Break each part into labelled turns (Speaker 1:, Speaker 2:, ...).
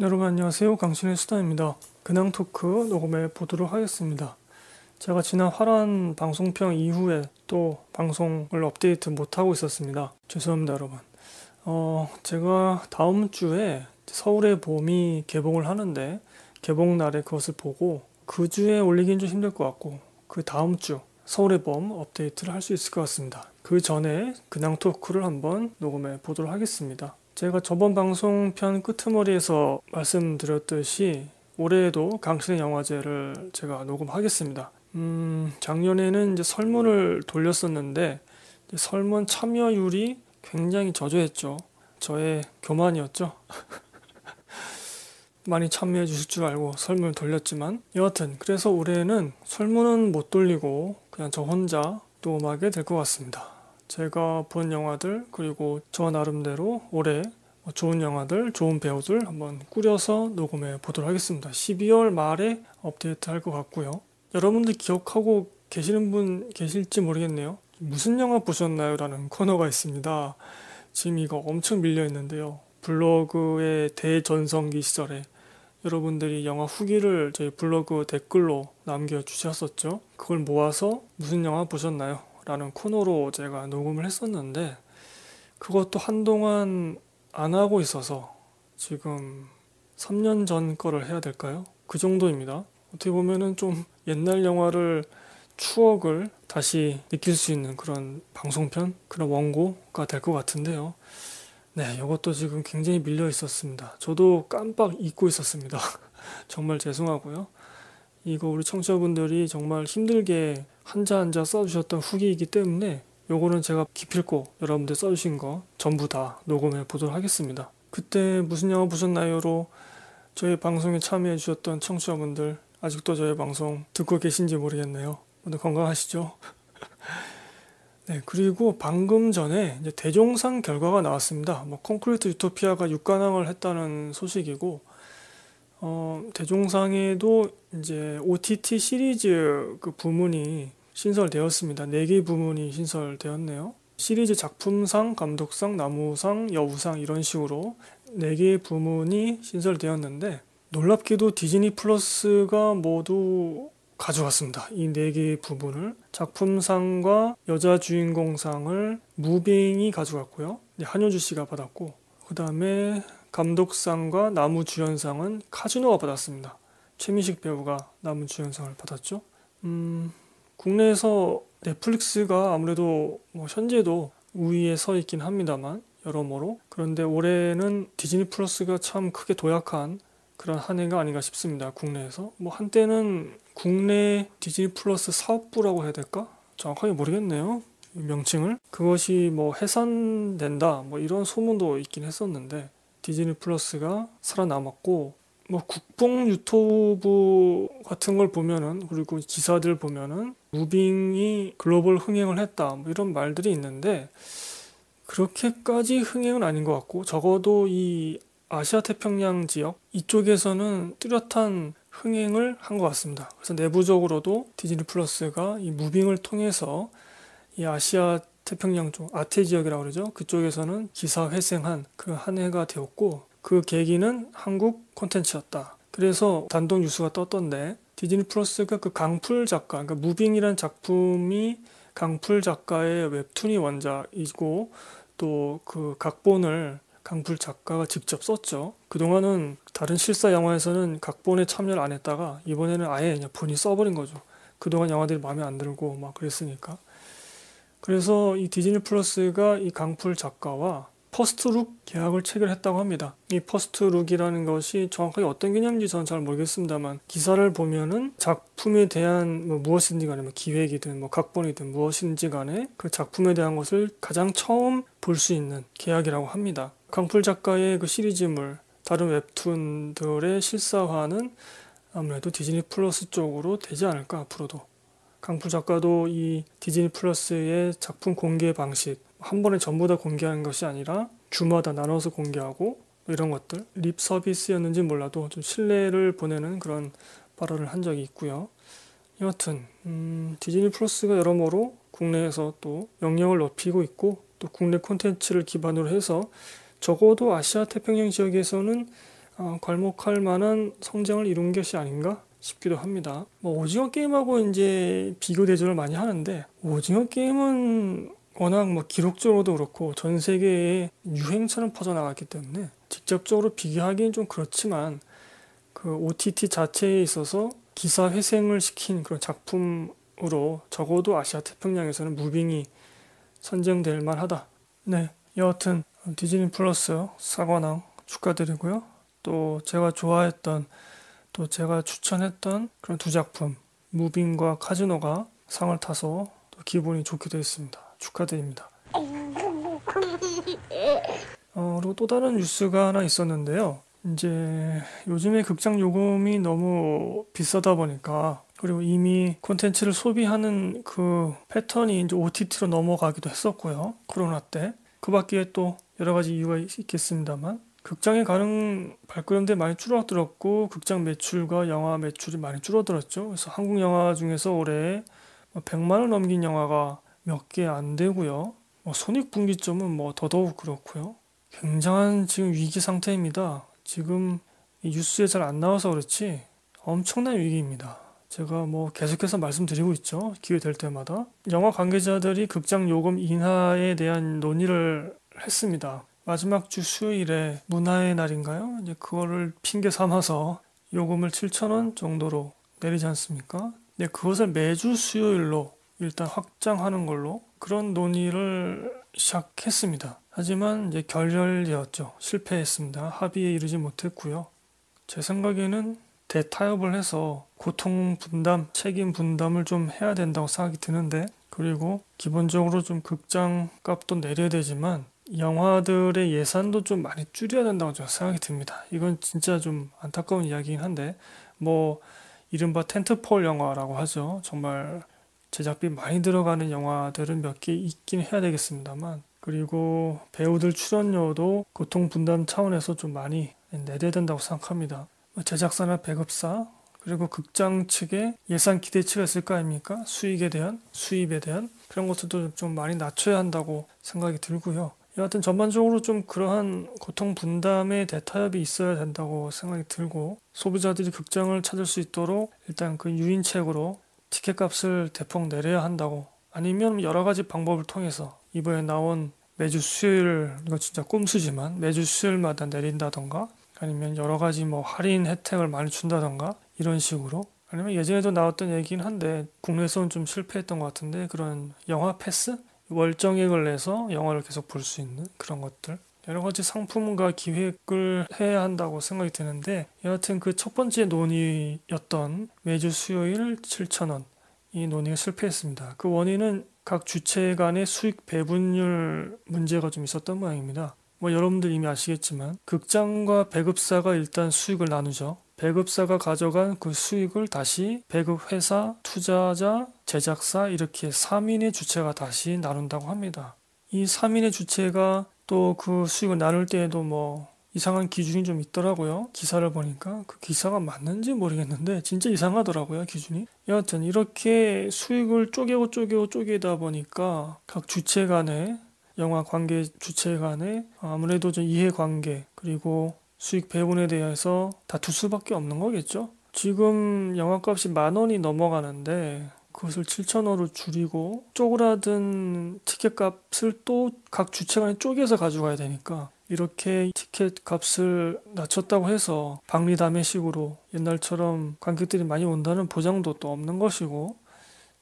Speaker 1: 여러분 안녕하세요. 강신의 수다입니다. 근황 토크 녹음해 보도록 하겠습니다. 제가 지난 화란 방송평 이후에 또 방송을 업데이트 못하고 있었습니다. 죄송합니다, 여러분. 어, 제가 다음 주에 서울의 봄이 개봉을 하는데 개봉 날에 그것을 보고 그 주에 올리긴 좀 힘들 것 같고 그 다음 주 서울의 봄 업데이트를 할 수 있을 것 같습니다. 그 전에 근황 토크를 한번 녹음해 보도록 하겠습니다. 제가 저번 방송편 끄트머리에서 말씀드렸듯이 올해에도 강신의 영화제를 제가 녹음하겠습니다. 음, 작년에는 이제 설문을 돌렸었는데 설문 참여율이 굉장히 저조했죠. 저의 교만이었죠. 많이 참여해 주실 줄 알고 설문을 돌렸지만 여하튼 그래서 올해는 설문은 못 돌리고 그냥 저 혼자 녹음하게 될 것 같습니다. 제가 본 영화들 그리고 저 나름대로 올해 뭐 좋은 영화들, 좋은 배우들 한번 꾸려서 녹음해 보도록 하겠습니다. 12월 말에 업데이트 할 것 같고요. 여러분들 기억하고 계시는 분 계실지 모르겠네요. 무슨 영화 보셨나요? 라는 코너가 있습니다. 지금 이거 엄청 밀려 있는데요. 블로그의 대전성기 시절에 여러분들이 영화 후기를 저희 블로그 댓글로 남겨주셨었죠. 그걸 모아서 무슨 영화 보셨나요? 라는 코너로 제가 녹음을 했었는데 그것도 한동안 안 하고 있어서 지금 3년 전 거를 해야 될까요? 그 정도입니다. 어떻게 보면은 좀 옛날 영화를 추억을 다시 느낄 수 있는 그런 방송편 그런 원고가 될 것 같은데요. 네, 이것도 지금 굉장히 밀려 있었습니다. 저도 깜빡 잊고 있었습니다. 정말 죄송하고요. 이거 우리 청취자분들이 정말 힘들게 한자 한자 써주셨던 후기이기 때문에 요거는 제가 기필코 여러분들 써주신 거 전부 다 녹음해 보도록 하겠습니다. 그때 무슨 영화 보셨나요로 저희 방송에 참여해 주셨던 청취자분들 아직도 저희 방송 듣고 계신지 모르겠네요. 오늘 건강하시죠? 네, 그리고 방금 전에 대종상 결과가 나왔습니다. 뭐 콘크리트 유토피아가 6관왕을 했다는 소식이고 어, 대종상에도 이제 OTT 시리즈 그 부문이 신설되었습니다. 4개 부문이 신설되었네요. 시리즈 작품상, 감독상, 나무상, 여우상 이런 식으로 4개 부문이 신설되었는데 놀랍게도 디즈니 플러스가 모두 가져왔습니다이 4개의 부분을 작품상과 여자 주인공상을 무빙이 가져갔고요. 한효주 씨가 받았고 그 다음에 감독상과 남우주연상은 카즈노가 받았습니다. 최민식 배우가 남우주연상을 받았죠. 음, 국내에서 넷플릭스가 아무래도 뭐 현재도 우위에 서 있긴 합니다만 여러모로 그런데 올해는 디즈니 플러스가 참 크게 도약한 그런 한 해가 아닌가 싶습니다. 국내에서 뭐 한때는 국내 디즈니 플러스 사업부라고 해야 될까 정확하게 모르겠네요. 명칭을 그것이 뭐 해산된다 뭐 이런 소문도 있긴 했었는데 디즈니 플러스가 살아남았고 뭐 국뽕 유튜브 같은 걸 보면은 그리고 기사들 보면은 무빙이 글로벌 흥행을 했다 뭐 이런 말들이 있는데 그렇게까지 흥행은 아닌 것 같고 적어도 이 아시아 태평양 지역 이쪽에서는 뚜렷한 흥행을 한 것 같습니다. 그래서 내부적으로도 디즈니 플러스가 이 무빙을 통해서 이 아시아 태평양 쪽 아태 지역이라고 그러죠. 그쪽에서는 기사회생한 그 한 해가 되었고 그 계기는 한국 콘텐츠였다. 그래서 단독 뉴스가 떴던데 디즈니 플러스가 그 강풀 작가, 그러니까 무빙이란 작품이 강풀 작가의 웹툰이 원작이고 또 그 각본을 강풀 작가가 직접 썼죠. 그동안은 다른 실사 영화에서는 각본에 참여를 안 했다가 이번에는 아예 그냥 본인이 써버린 거죠. 그동안 영화들이 마음에 안 들고 막 그랬으니까. 그래서 이 디즈니 플러스가 이 강풀 작가와 퍼스트룩 계약을 체결했다고 합니다. 이 퍼스트룩이라는 것이 정확하게 어떤 개념인지 저는 잘 모르겠습니다만 기사를 보면은 작품에 대한 뭐 무엇인지 간에 뭐 기획이든 뭐 각본이든 무엇인지 간에 그 작품에 대한 것을 가장 처음 볼 수 있는 계약이라고 합니다. 강풀 작가의 그 시리즈물 다른 웹툰들의 실사화는 아무래도 디즈니 플러스 쪽으로 되지 않을까 앞으로도 강풀 작가도 이 디즈니 플러스의 작품 공개 방식 한 번에 전부 다 공개하는 것이 아니라 주마다 나눠서 공개하고 이런 것들 립 서비스였는지 몰라도 좀 신뢰를 보내는 그런 발언을 한 적이 있고요. 여하튼 음, 디즈니 플러스가 여러모로 국내에서 또 영향을 높이고 있고 또 국내 콘텐츠를 기반으로 해서 적어도 아시아 태평양 지역에서는 어, 괄목할 만한 성장을 이룬 것이 아닌가 싶기도 합니다. 뭐 오징어 게임하고 이제 비교 대조를 많이 하는데 오징어 게임은 워낙 뭐 기록적으로도 그렇고 전 세계에 유행처럼 퍼져나갔기 때문에 직접적으로 비교하기는 좀 그렇지만 그 OTT 자체에 있어서 기사 회생을 시킨 그런 작품으로 적어도 아시아 태평양에서는 무빙이 선정될 만하다. 네, 여하튼 디즈니 플러스 사관왕 축하드리고요. 또 제가 좋아했던 또 제가 추천했던 그런 두 작품 무빙과 카지노가 상을 타서 또 기분이 좋게 되었습니다. 축하드립니다. 어, 그리고 또 다른 뉴스가 하나 있었는데요. 이제 요즘에 극장 요금이 너무 비싸다 보니까 그리고 이미 콘텐츠를 소비하는 그 패턴이 이제 OTT로 넘어가기도 했었고요. 코로나 때. 그 밖에 또 여러 가지 이유가 있겠습니다만 극장에 가는 발걸음들이 많이 줄어들었고 극장 매출과 영화 매출이 많이 줄어들었죠. 그래서 한국 영화 중에서 올해 100만 뭐 원 넘긴 영화가 몇 개 안 되고요. 뭐 손익분기점은 뭐 더더욱 그렇고요. 굉장한 지금 위기 상태입니다. 지금 뉴스에 잘 안 나와서 그렇지 엄청난 위기입니다. 제가 뭐 계속해서 말씀드리고 있죠. 기회 될 때마다 영화 관계자들이 극장 요금 인하에 대한 논의를 했습니다. 마지막 주 수요일에 문화의 날인가요? 이제 그거를 핑계 삼아서 요금을 7천원 정도로 내리지 않습니까? 근 그것을 매주 수요일로 일단 확장하는 걸로 그런 논의를 시작했습니다. 하지만 이제 결렬이었죠 실패했습니다. 합의에 이르지 못했고요. 제 생각에는 대타협을 해서 고통 분담, 책임 분담을 좀 해야 된다고 생각이 드는데 그리고 기본적으로 좀 극장 값도 내려야 되지만 영화들의 예산도 좀 많이 줄여야 된다고 저는 생각이 듭니다. 이건 진짜 좀 안타까운 이야기긴 한데 뭐 이른바 텐트폴 영화라고 하죠. 정말 제작비 많이 들어가는 영화들은 몇 개 있긴 해야 되겠습니다만 그리고 배우들 출연료도 고통 분담 차원에서 좀 많이 내려야 된다고 생각합니다. 뭐 제작사나 배급사 그리고 극장 측의 예산 기대치가 있을 거 아닙니까? 수익에 대한 수입에 대한 그런 것들도 좀 많이 낮춰야 한다고 생각이 들고요. 여하튼 전반적으로 좀 그러한 고통 분담의 대타협이 있어야 된다고 생각이 들고 소비자들이 극장을 찾을 수 있도록 일단 그 유인책으로 티켓값을 대폭 내려야 한다고 아니면 여러 가지 방법을 통해서 이번에 나온 매주 수요일 이거 진짜 꼼수지만 매주 수요일마다 내린다던가 아니면 여러 가지 뭐 할인 혜택을 많이 준다던가 이런 식으로 아니면 예전에도 나왔던 얘기긴 한데 국내에서는 좀 실패했던 것 같은데 그런 영화 패스 월정액을 내서 영화를 계속 볼 수 있는 그런 것들 여러 가지 상품과 기획을 해야 한다고 생각이 드는데 여하튼 그 첫 번째 논의였던 매주 수요일 7천원이 논의가 실패했습니다. 그 원인은 각 주체 간의 수익 배분율 문제가 좀 있었던 모양입니다. 뭐 여러분들 이미 아시겠지만 극장과 배급사가 일단 수익을 나누죠. 배급사가 가져간 그 수익을 다시 배급회사, 투자자, 제작사 이렇게 3인의 주체가 다시 나눈다고 합니다. 이 3인의 주체가 또 그 수익을 나눌 때에도 뭐 이상한 기준이 좀 있더라고요. 기사를 보니까 그 기사가 맞는지 모르겠는데 진짜 이상하더라고요, 기준이. 여하튼 이렇게 수익을 쪼개고 쪼개고 쪼개다 보니까 각 주체 간에 영화 관계 주체 간에 아무래도 좀 이해 관계 그리고 수익 배분에 대해서 다툴 수밖에 없는 거겠죠. 지금 영화값이 만 원이 넘어가는데 그것을 7천 원으로 줄이고 쪼그라든 티켓값을 또 각 주체 간에 쪼개서 가져가야 되니까 이렇게 티켓 값을 낮췄다고 해서 박리담회식으로 옛날처럼 관객들이 많이 온다는 보장도 또 없는 것이고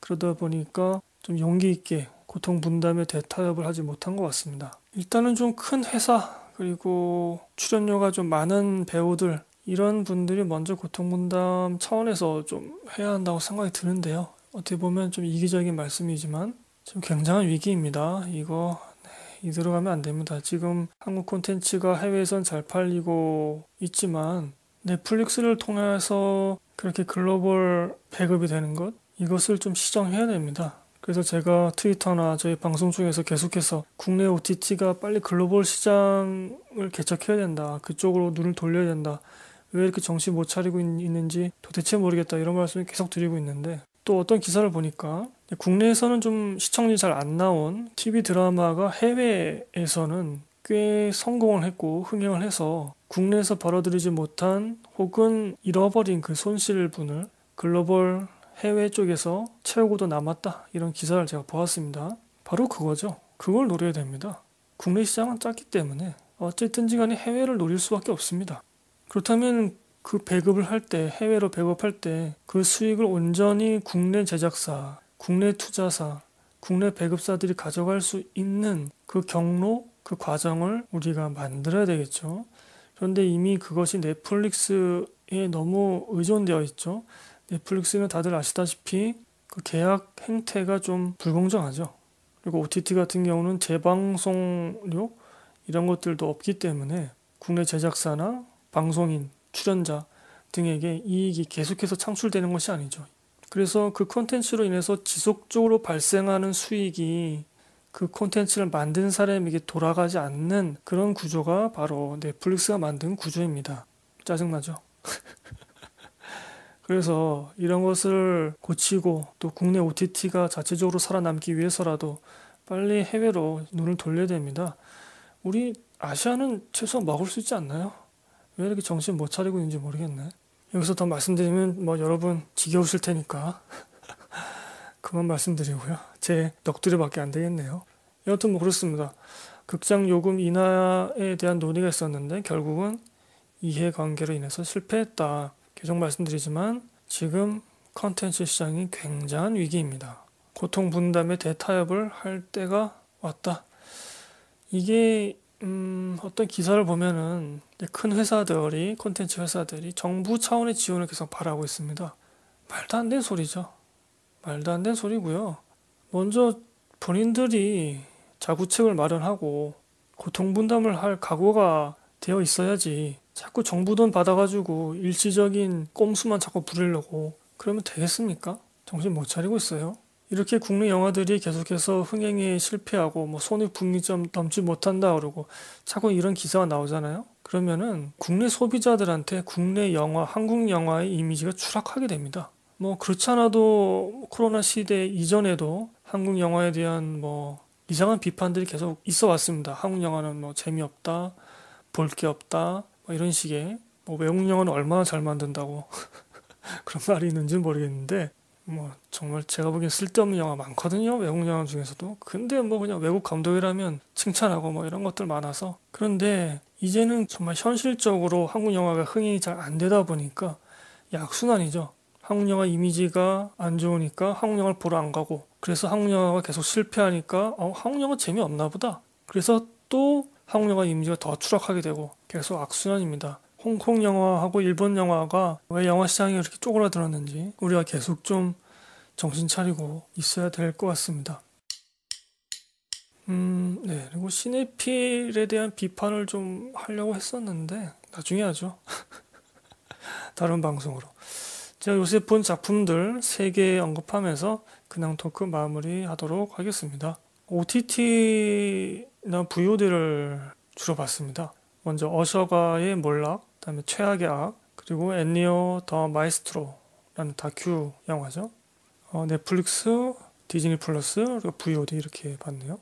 Speaker 1: 그러다 보니까 좀 용기 있게 고통 분담에 대타협을 하지 못한 것 같습니다. 일단은 좀 큰 회사 그리고 출연료가 좀 많은 배우들 이런 분들이 먼저 고통 분담 차원에서 좀 해야 한다고 생각이 드는데요. 어떻게 보면 좀 이기적인 말씀이지만 지금 굉장한 위기입니다. 이거 네, 이 들어가면 안 됩니다. 지금 한국 콘텐츠가 해외에선 잘 팔리고 있지만 넷플릭스를 통해서 그렇게 글로벌 배급이 되는 것 이것을 좀 시정해야 됩니다. 그래서 제가 트위터나 저희 방송 중에서 계속해서 국내 OTT가 빨리 글로벌 시장을 개척해야 된다. 그쪽으로 눈을 돌려야 된다. 왜 이렇게 정신 못 차리고 있는지 도대체 모르겠다. 이런 말씀을 계속 드리고 있는데 또 어떤 기사를 보니까 국내에서는 좀 시청률이 잘 안 나온 TV 드라마가 해외에서는 꽤 성공을 했고 흥행을 해서 국내에서 벌어들이지 못한 혹은 잃어버린 그 손실분을 글로벌 해외 쪽에서 채우고도 남았다 이런 기사를 제가 보았습니다. 바로 그거죠. 그걸 노려야 됩니다. 국내 시장은 작기 때문에 어쨌든지 간에 해외를 노릴 수밖에 없습니다. 그렇다면 그 배급을 할 때 해외로 배급할 때 그 수익을 온전히 국내 제작사, 국내 투자사, 국내 배급사들이 가져갈 수 있는 그 경로, 그 과정을 우리가 만들어야 되겠죠. 그런데 이미 그것이 넷플릭스에 너무 의존되어 있죠. 넷플릭스는 다들 아시다시피 그 계약 행태가 좀 불공정하죠. 그리고 OTT 같은 경우는 재방송료 이런 것들도 없기 때문에 국내 제작사나 방송인, 출연자 등에게 이익이 계속해서 창출되는 것이 아니죠. 그래서 그 콘텐츠로 인해서 지속적으로 발생하는 수익이 그 콘텐츠를 만든 사람에게 돌아가지 않는 그런 구조가 바로 넷플릭스가 만든 구조입니다. 짜증나죠? 그래서 이런 것을 고치고 또 국내 OTT가 자체적으로 살아남기 위해서라도 빨리 해외로 눈을 돌려야 됩니다. 우리 아시아는 최소한 먹을 수 있지 않나요? 왜 이렇게 정신 못 차리고 있는지 모르겠네. 여기서 더 말씀드리면 뭐 여러분 지겨우실 테니까 그만 말씀드리고요. 제 넋두리밖에 안 되겠네요. 여하튼 뭐 그렇습니다. 극장 요금 인하에 대한 논의가 있었는데 결국은 이해관계로 인해서 실패했다. 계속 말씀드리지만 지금 컨텐츠 시장이 굉장한 위기입니다. 고통 분담의 대타협을 할 때가 왔다. 이게 음, 어떤 기사를 보면은 큰 회사들이 콘텐츠 회사들이 정부 차원의 지원을 계속 바라고 있습니다. 말도 안 되는 소리죠. 말도 안 되는 소리고요. 먼저 본인들이 자구책을 마련하고 고통 분담을 할 각오가 되어 있어야지 자꾸 정부 돈 받아가지고 일시적인 꼼수만 자꾸 부리려고 그러면 되겠습니까? 정신 못 차리고 있어요. 이렇게 국내 영화들이 계속해서 흥행에 실패하고 뭐 손익분기점 넘지 못한다 그러고 자꾸 이런 기사가 나오잖아요. 그러면은 국내 소비자들한테 국내 영화, 한국 영화의 이미지가 추락하게 됩니다. 뭐 그렇지 않아도 코로나 시대 이전에도 한국 영화에 대한 뭐 이상한 비판들이 계속 있어 왔습니다. 한국 영화는 뭐 재미없다, 볼 게 없다, 이런 식의 뭐 외국 영화는 얼마나 잘 만든다고 그런 말이 있는지 모르겠는데 뭐 정말 제가 보기엔 쓸데없는 영화 많거든요 외국 영화 중에서도 근데 뭐 그냥 외국 감독이라면 칭찬하고 뭐 이런 것들 많아서 그런데 이제는 정말 현실적으로 한국 영화가 흥행이 잘 안 되다 보니까 약순환이죠 한국 영화 이미지가 안 좋으니까 한국 영화를 보러 안 가고 그래서 한국 영화가 계속 실패하니까 어, 한국 영화 재미없나 보다 그래서 또 한국 영화 이미지가 더 추락하게 되고 계속 악순환입니다. 홍콩 영화하고 일본 영화가 왜 영화 시장이 이렇게 쪼그라들었는지 우리가 계속 좀 정신 차리고 있어야 될 것 같습니다. 음, 네. 그리고 시네필에 대한 비판을 좀 하려고 했었는데 나중에 하죠. 다른 방송으로. 제가 요새 본 작품들 3개 언급하면서 그냥 토크 마무리 하도록 하겠습니다. OTT 난런 부요들을 주로 봤습니다. 먼저 어셔가의 몰락, 그다음에 최악의 악, 그리고 엔니오 더 마이스트로라는 다큐 영화죠. 어, 넷플릭스, 디즈니 플러스, 그리고 VOD 이렇게 봤네요.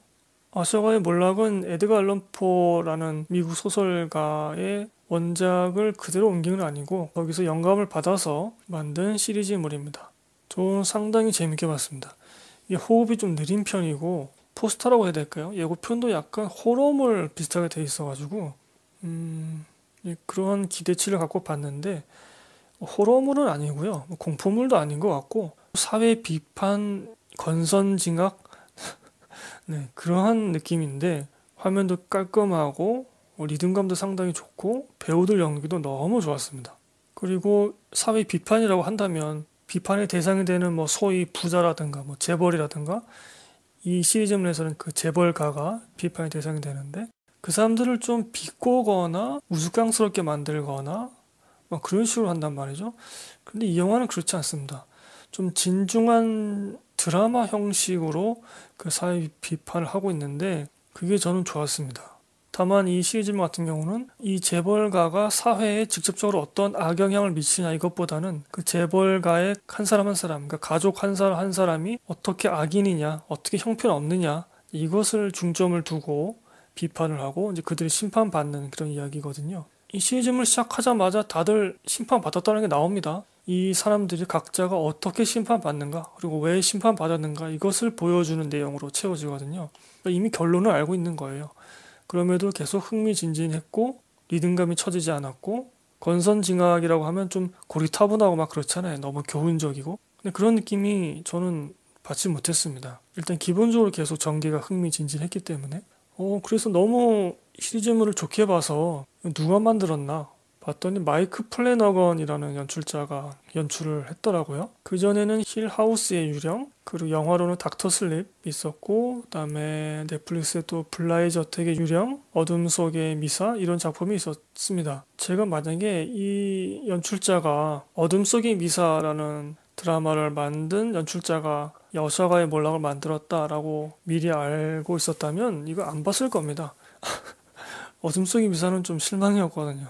Speaker 1: 어셔가의 몰락은 에드가 알런 포라는 미국 소설가의 원작을 그대로 옮긴 건 아니고 거기서 영감을 받아서 만든 시리즈물입니다. 저는 상당히 재밌게 봤습니다. 이 호흡이 좀 느린 편이고 포스터라고 해야 될까요? 예고편도 그 약간 호러물 비슷하게 돼 있어가지고 음, 예, 그러한 기대치를 갖고 봤는데 호러물은 아니고요. 뭐 공포물도 아닌 것 같고 사회 비판 건선 징악 네, 그러한 느낌인데 화면도 깔끔하고 뭐 리듬감도 상당히 좋고 배우들 연기도 너무 좋았습니다. 그리고 사회 비판이라고 한다면 비판의 대상이 되는 뭐 소위 부자라든가 뭐 재벌이라든가 이 시리즈물에서는 그 재벌가가 비판의 대상이 되는데 그 사람들을 좀 비꼬거나 우스꽝스럽게 만들거나 막 뭐 그런 식으로 한단 말이죠. 근데 이 영화는 그렇지 않습니다. 좀 진중한 드라마 형식으로 그 사회 비판을 하고 있는데 그게 저는 좋았습니다. 다만 이 시이즘 같은 경우는 이 재벌가가 사회에 직접적으로 어떤 악영향을 미치냐 이것보다는 그 재벌가의 한 사람 한 사람, 그러니까 가족 한 사람 한 사람이 어떻게 악인이냐, 어떻게 형편없느냐 이것을 중점을 두고 비판을 하고 이제 그들이 심판받는 그런 이야기거든요. 이시리즈을 시작하자마자 다들 심판받았다는 게 나옵니다. 이 사람들이 각자가 어떻게 심판받는가, 그리고 왜 심판받았는가 이것을 보여주는 내용으로 채워지거든요. 그러니까 이미 결론을 알고 있는 거예요. 그럼에도 계속 흥미진진했고 리듬감이 처지지 않았고 건선징악이라고 하면 좀 고리타분하고 막 그렇잖아요. 너무 교훈적이고. 근데 그런 느낌이 저는 받지 못했습니다. 일단 기본적으로 계속 전개가 흥미진진했기 때문에. 어, 그래서 너무 시리즈물을 좋게 봐서 누가 만들었나? 봤더니 마이크 플래너건이라는 연출자가 연출을 했더라고요. 그전에는 힐하우스의 유령, 그리고 영화로는 닥터 슬립 있었고, 그 다음에 넷플릭스에 도 블라이 저택의 유령, 어둠 속의 미사 이런 작품이 있었습니다. 제가 만약에 이 연출자가 어둠 속의 미사라는 드라마를 만든 연출자가 여사가의 몰락을 만들었다라고 미리 알고 있었다면 이거 안 봤을 겁니다. 어둠 속의 미사는 좀 실망이었거든요.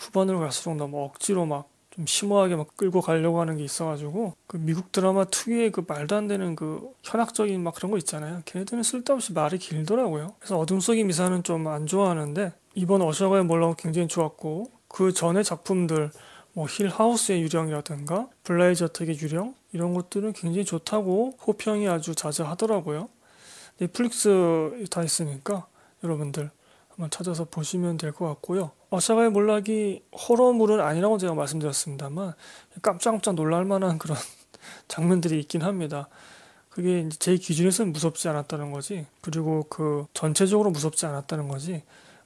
Speaker 1: 후반으로 갈수록 너무 억지로 막 좀 심오하게 막 끌고 가려고 하는 게 있어가지고 그 미국 드라마 특유의 그 말도 안 되는 그 현학적인 막 그런 거 있잖아요. 걔네들은 쓸데없이 말이 길더라고요. 그래서 어둠 속의 미사는 좀 안 좋아하는데 이번 어셔가의 몰라고 굉장히 좋았고 그 전에 작품들 뭐 힐하우스의 유령이라든가 블라이저택의 유령 이런 것들은 굉장히 좋다고 호평이 아주 자자하더라고요. 넷플릭스 다 있으니까 여러분들 한번 찾아서 보시면 될 것 같고요. 어샤가의 몰락이 호러물은 아니라고 제가 말씀드렸습니다만 깜짝깜짝 놀랄 만한 그런 장면들이 있긴 합니다. 그게 제 기준에서는 무섭지 않았다는 거지. 그리고 그 전체적으로 무섭지 않았다는 거지.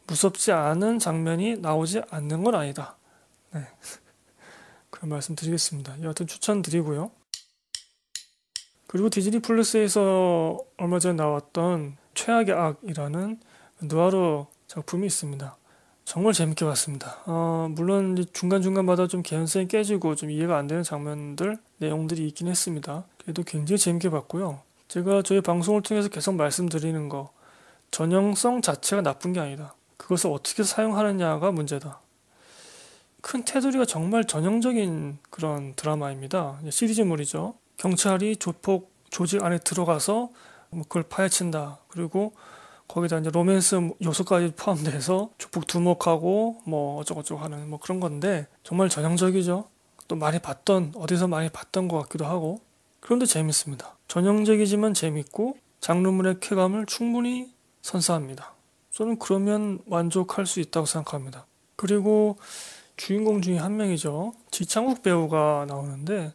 Speaker 1: 무섭지 않은 장면이 나오지 않는 건 아니다. 네. 그런 말씀 드리겠습니다. 여하튼 추천드리고요. 그리고 디즈니 플러스에서 얼마 전에 나왔던 최악의 악이라는 누아르 작품이 있습니다. 정말 재밌게 봤습니다. 어, 물론 중간중간마다 좀 개연성이 깨지고 좀 이해가 안 되는 장면들, 내용들이 있긴 했습니다. 그래도 굉장히 재밌게 봤고요. 제가 저희 방송을 통해서 계속 말씀드리는 거, 전형성 자체가 나쁜 게 아니다. 그것을 어떻게 사용하느냐가 문제다. 큰 테두리가 정말 전형적인 그런 드라마입니다. 시리즈물이죠. 경찰이 조폭 조직 안에 들어가서 뭐 그걸 파헤친다. 그리고 거기다 이제 로맨스 요소까지 포함돼서 조폭 두목하고 뭐 어쩌고저쩌고 하는 뭐 그런 건데 정말 전형적이죠. 또 많이 봤던 어디서 많이 봤던 것 같기도 하고 그런데 재밌습니다. 전형적이지만 재밌고 장르물의 쾌감을 충분히 선사합니다. 저는 그러면 만족할 수 있다고 생각합니다. 그리고 주인공 중에 한 명이죠. 지창욱 배우가 나오는데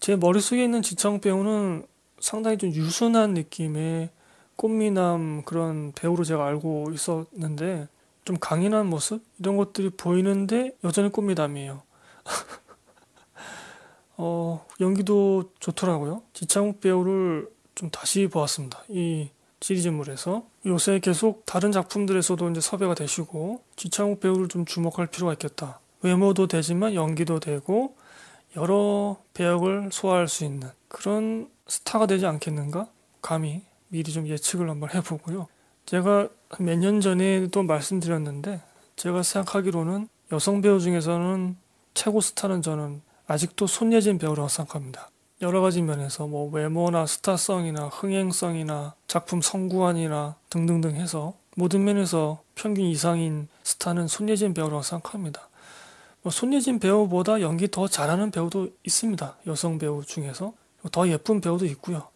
Speaker 1: 제 머릿속에 있는 지창욱 배우는 상당히 좀 유순한 느낌의 꽃미남 그런 배우로 제가 알고 있었는데 좀 강인한 모습 이런 것들이 보이는데 여전히 꽃미남이에요. 어, 연기도 좋더라고요. 지창욱 배우를 좀 다시 보았습니다. 이 시리즈물에서 요새 계속 다른 작품들에서도 이제 섭외가 되시고 지창욱 배우를 좀 주목할 필요가 있겠다. 외모도 되지만 연기도 되고 여러 배역을 소화할 수 있는 그런 스타가 되지 않겠는가? 감히 미리 좀 예측을 한번 해보고요. 제가 몇 년 전에도 말씀드렸는데 제가 생각하기로는 여성 배우 중에서는 최고 스타는 저는 아직도 손예진 배우라고 생각합니다. 여러 가지 면에서 뭐 외모나 스타성이나 흥행성이나 작품 성구안이나 등등등 해서 모든 면에서 평균 이상인 스타는 손예진 배우라고 생각합니다. 뭐 손예진 배우보다 연기 더 잘하는 배우도 있습니다. 여성 배우 중에서 더 예쁜 배우도 있고요.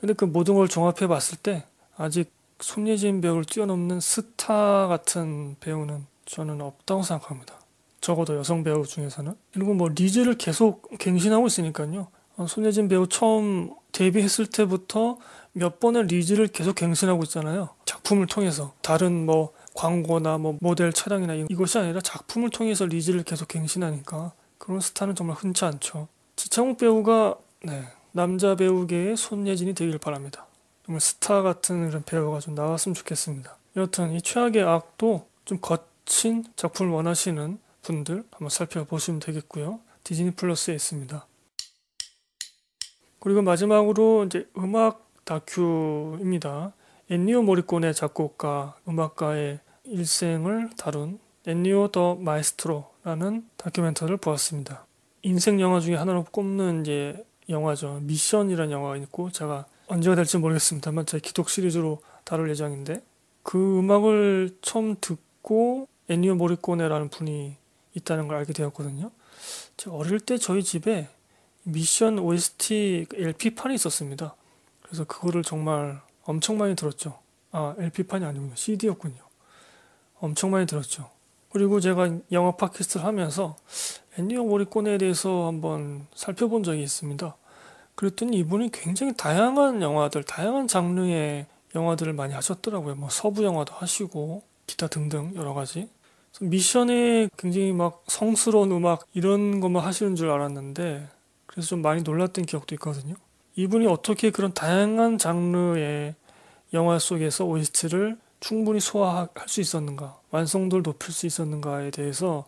Speaker 1: 근데 그 모든 걸 종합해 봤을 때 아직 손예진 배우를 뛰어넘는 스타 같은 배우는 저는 없다고 생각합니다. 적어도 여성 배우 중에서는. 그리고 뭐 리즈를 계속 갱신하고 있으니까요. 어, 손예진 배우 처음 데뷔했을 때부터 몇 번의 리즈를 계속 갱신하고 있잖아요. 작품을 통해서 다른 뭐 광고나 뭐 모델 촬영이나 이것이 아니라 작품을 통해서 리즈를 계속 갱신하니까 그런 스타는 정말 흔치 않죠. 지창욱 배우가 네, 남자 배우계의 손예진이 되길 바랍니다. 정말 스타 같은 그런 배우가 좀 나왔으면 좋겠습니다. 여튼 이 최악의 악도 좀 거친 작품을 원하시는 분들 한번 살펴보시면 되겠고요. 디즈니 플러스에 있습니다. 그리고 마지막으로 이제 음악 다큐입니다. 엔니오 모리콘의 작곡가, 음악가의 일생을 다룬 엔니오 더 마이스트로라는 다큐멘터를 보았습니다. 인생 영화 중에 하나로 꼽는 이제 영화죠. 미션이라는 영화가 있고 제가 언제가 될지 모르겠습니다만 제 기독 시리즈로 다룰 예정인데 그 음악을 처음 듣고 애니오 모리코네라는 분이 있다는 걸 알게 되었거든요. 제가 어릴 때 저희 집에 미션 OST LP판이 있었습니다. 그래서 그거를 정말 엄청 많이 들었죠. 아, LP판이 아니군요. CD였군요. 엄청 많이 들었죠. 그리고 제가 영화 팟캐스트를 하면서 엔딩와머리콘에 대해서 한번 살펴본 적이 있습니다. 그랬더니 이분이 굉장히 다양한 영화들, 다양한 장르의 영화들을 많이 하셨더라고요. 뭐 서부 영화도 하시고 기타 등등 여러 가지. 미션에 굉장히 막 성스러운 음악 이런 것만 하시는 줄 알았는데 그래서 좀 많이 놀랐던 기억도 있거든요. 이분이 어떻게 그런 다양한 장르의 영화 속에서 OST를 충분히 소화할 수 있었는가, 완성도를 높일 수 있었는가에 대해서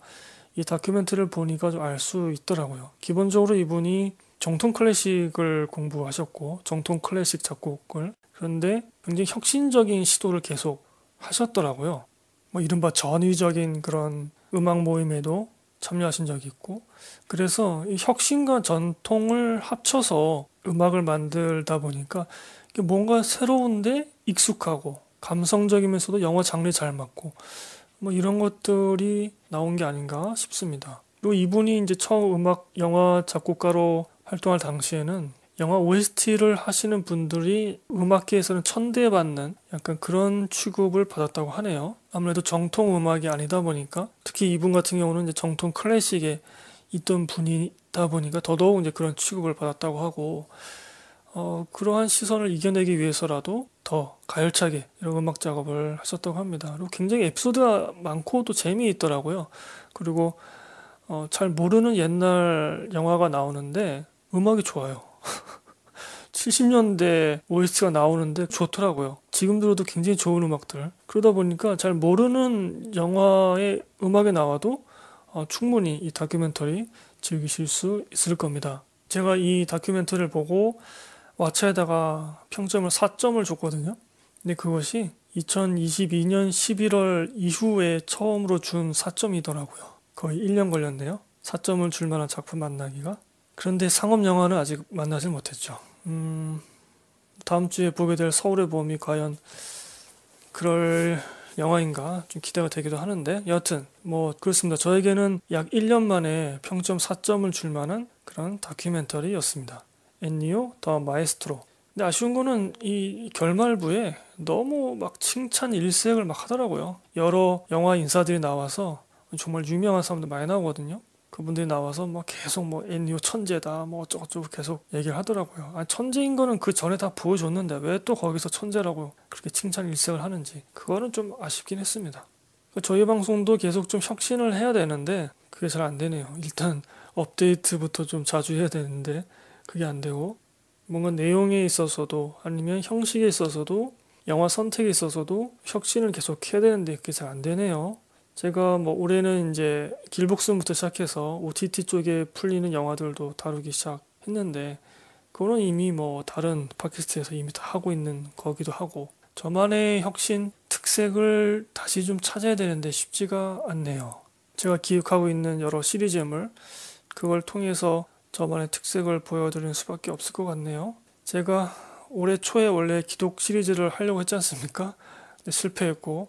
Speaker 1: 이 다큐멘터리를 보니까 알 수 있더라고요. 기본적으로 이분이 정통 클래식을 공부하셨고 정통 클래식 작곡을 그런데 굉장히 혁신적인 시도를 계속 하셨더라고요. 뭐 이른바 전위적인 그런 음악 모임에도 참여하신 적이 있고 그래서 이 혁신과 전통을 합쳐서 음악을 만들다 보니까 뭔가 새로운데 익숙하고 감성적이면서도 영어 장르에 잘 맞고 뭐 이런 것들이 나온 게 아닌가 싶습니다. 또 이분이 이제 처음 음악 영화 작곡가로 활동할 당시에는 영화 OST를 하시는 분들이 음악계에서는 천대받는 약간 그런 취급을 받았다고 하네요. 아무래도 정통 음악이 아니다 보니까 특히 이분 같은 경우는 이제 정통 클래식에 있던 분이다 보니까 더더욱 이제 그런 취급을 받았다고 하고 어, 그러한 시선을 이겨내기 위해서라도 더 가열차게 이런 음악 작업을 하셨다고 합니다. 그리고 굉장히 에피소드가 많고 또 재미있더라고요. 그리고 어, 잘 모르는 옛날 영화가 나오는데 음악이 좋아요. 70년대 OST가 나오는데 좋더라고요. 지금 들어도 굉장히 좋은 음악들. 그러다 보니까 잘 모르는 영화의 음악에 나와도 어, 충분히 이 다큐멘터리 즐기실 수 있을 겁니다. 제가 이 다큐멘터리를 보고 와챠에다가 평점을 4점을 줬거든요. 근데 그것이 2022년 11월 이후에 처음으로 준 4점이더라고요. 거의 1년 걸렸네요. 4점을 줄 만한 작품 만나기가. 그런데 상업 영화는 아직 만나질 못했죠. 음, 다음 주에 보게 될 서울의 봄이 과연 그럴 영화인가 좀 기대가 되기도 하는데 여하튼 뭐 그렇습니다. 저에게는 약 1년 만에 평점 4점을 줄 만한 그런 다큐멘터리였습니다. 엔니오 더 마에스트로. 근데 아쉬운 거는 이 결말부에 너무 막 칭찬 일색을 막 하더라고요. 여러 영화 인사들이 나와서 정말 유명한 사람들 많이 나오거든요. 그분들이 나와서 막 계속 뭐 엔니오 천재다 뭐 어쩌고저쩌고 계속 얘기를 하더라고요. 아 천재인 거는 그 전에 다 보여줬는데 왜 또 거기서 천재라고 그렇게 칭찬 일색을 하는지 그거는 좀 아쉽긴 했습니다. 그러니까 저희 방송도 계속 좀 혁신을 해야 되는데 그게 잘 안 되네요. 일단 업데이트부터 좀 자주 해야 되는데 그게 안 되고 뭔가 내용에 있어서도 아니면 형식에 있어서도 영화 선택에 있어서도 혁신을 계속 해야 되는데 그게 잘 안 되네요. 제가 뭐 올해는 이제 길복순부터 시작해서 OTT 쪽에 풀리는 영화들도 다루기 시작했는데 그거는 이미 뭐 다른 팟캐스트에서 이미 다 하고 있는 거기도 하고 저만의 혁신 특색을 다시 좀 찾아야 되는데 쉽지가 않네요. 제가 기획하고 있는 여러 시리즈물 그걸 통해서 저만의 특색을 보여드릴 수밖에 없을 것 같네요. 제가 올해 초에 원래 기독 시리즈를 하려고 했지 않습니까? 실패했고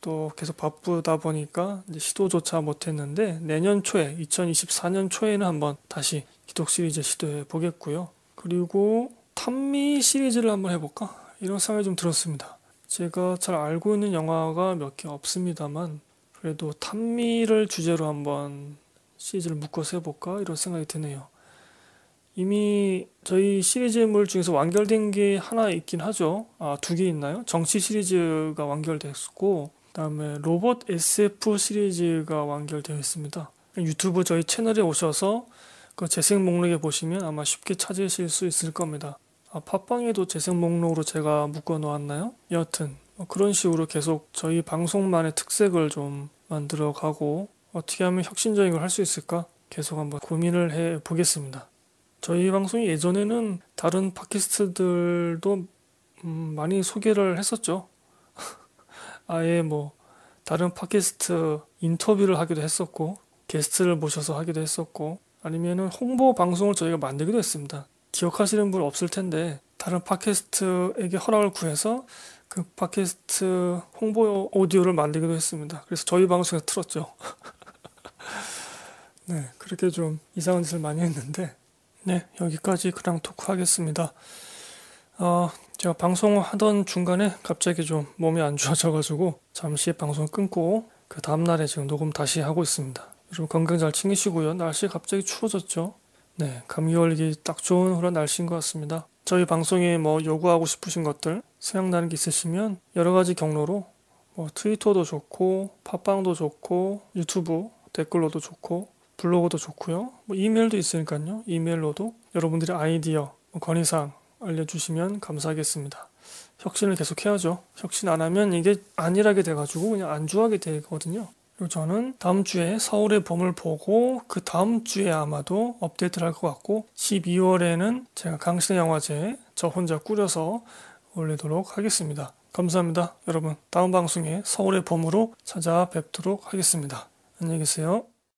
Speaker 1: 또 계속 바쁘다 보니까 시도조차 못했는데 내년 초에 2024년 초에는 한번 다시 기독 시리즈 시도해 보겠고요. 그리고 탐미 시리즈를 한번 해볼까 이런 생각이 좀 들었습니다. 제가 잘 알고 있는 영화가 몇 개 없습니다만 그래도 탐미를 주제로 한번 시리즈를 묶어서 해볼까 이런 생각이 드네요. 이미 저희 시리즈물 중에서 완결된 게 하나 있긴 하죠. 아, 두 개 있나요? 정치 시리즈가 완결됐고, 그 다음에 로봇 SF 시리즈가 완결되어 있습니다. 그러니까 유튜브 저희 채널에 오셔서 그 재생 목록에 보시면 아마 쉽게 찾으실 수 있을 겁니다. 아, 팟빵에도 재생 목록으로 제가 묶어 놓았나요? 여하튼, 뭐 그런 식으로 계속 저희 방송만의 특색을 좀 만들어 가고, 어떻게 하면 혁신적인 걸 할 수 있을까? 계속 한번 고민을 해 보겠습니다. 저희 방송이 예전에는 다른 팟캐스트들도 음, 많이 소개를 했었죠. 아예 뭐 다른 팟캐스트 인터뷰를 하기도 했었고 게스트를 모셔서 하기도 했었고 아니면은 홍보 방송을 저희가 만들기도 했습니다. 기억하시는 분 없을 텐데 다른 팟캐스트에게 허락을 구해서 그 팟캐스트 홍보 오디오를 만들기도 했습니다. 그래서 저희 방송에 틀었죠. 네, 그렇게 좀 이상한 짓을 많이 했는데, 네, 여기까지 그냥 토크 하겠습니다. 어, 제가 방송 을 하던 중간에 갑자기 좀 몸이 안 좋아져가지고, 잠시 방송 끊고, 그 다음날에 지금 녹음 다시 하고 있습니다. 여러분 건강 잘 챙기시고요. 날씨 갑자기 추워졌죠? 네, 감기 걸리기 딱 좋은 그런 날씨인 것 같습니다. 저희 방송에 뭐 요구하고 싶으신 것들, 생각나는 게 있으시면 여러 가지 경로로 뭐 트위터도 좋고, 팟빵도 좋고, 유튜브 댓글로도 좋고, 블로그도 좋고요. 뭐 이메일도 있으니까요. 이메일로도 여러분들의 아이디어, 뭐 건의사항 알려주시면 감사하겠습니다. 혁신을 계속해야죠. 혁신 안 하면 이게 안일하게 돼가지고 그냥 안주하게 되거든요. 그리고 저는 다음 주에 서울의 봄을 보고 그 다음 주에 아마도 업데이트를 할 것 같고 12월에는 제가 강신의 영화제 저 혼자 꾸려서 올리도록 하겠습니다. 감사합니다. 여러분 다음 방송에 서울의 봄으로 찾아뵙도록 하겠습니다. 안녕히 계세요.